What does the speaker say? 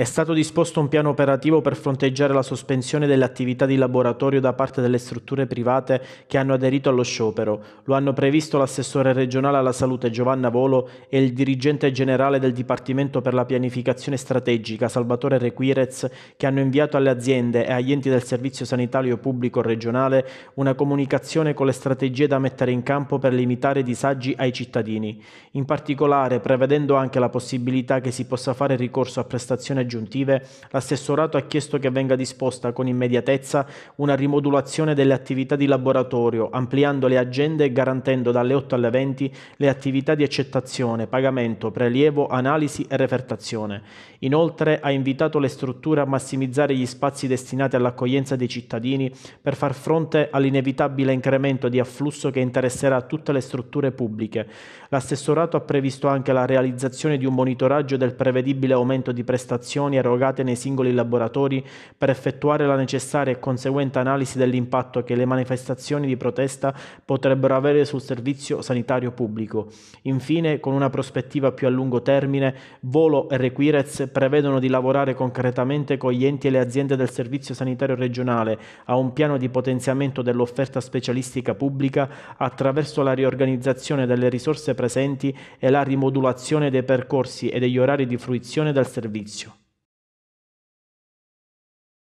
È stato disposto un piano operativo per fronteggiare la sospensione delle attività di laboratorio da parte delle strutture private che hanno aderito allo sciopero. Lo hanno previsto l'assessore regionale alla salute Giovanna Volo e il dirigente generale del Dipartimento per la pianificazione strategica Salvatore Requirez che hanno inviato alle aziende e agli enti del servizio sanitario pubblico regionale una comunicazione con le strategie da mettere in campo per limitare i disagi ai cittadini. In particolare prevedendo anche la possibilità che si possa fare ricorso a prestazioni aggiuntive, l'assessorato ha chiesto che venga disposta con immediatezza una rimodulazione delle attività di laboratorio, ampliando le agende e garantendo dalle 8 alle 20 le attività di accettazione, pagamento, prelievo, analisi e refertazione. Inoltre ha invitato le strutture a massimizzare gli spazi destinati all'accoglienza dei cittadini per far fronte all'inevitabile incremento di afflusso che interesserà tutte le strutture pubbliche. L'assessorato ha previsto anche la realizzazione di un monitoraggio del prevedibile aumento di prestazioni sezioni erogate nei singoli laboratori per effettuare la necessaria e conseguente analisi dell'impatto che le manifestazioni di protesta potrebbero avere sul servizio sanitario pubblico. Infine, con una prospettiva più a lungo termine, Volo e Requirez prevedono di lavorare concretamente con gli enti e le aziende del servizio sanitario regionale a un piano di potenziamento dell'offerta specialistica pubblica attraverso la riorganizzazione delle risorse presenti e la rimodulazione dei percorsi e degli orari di fruizione del servizio.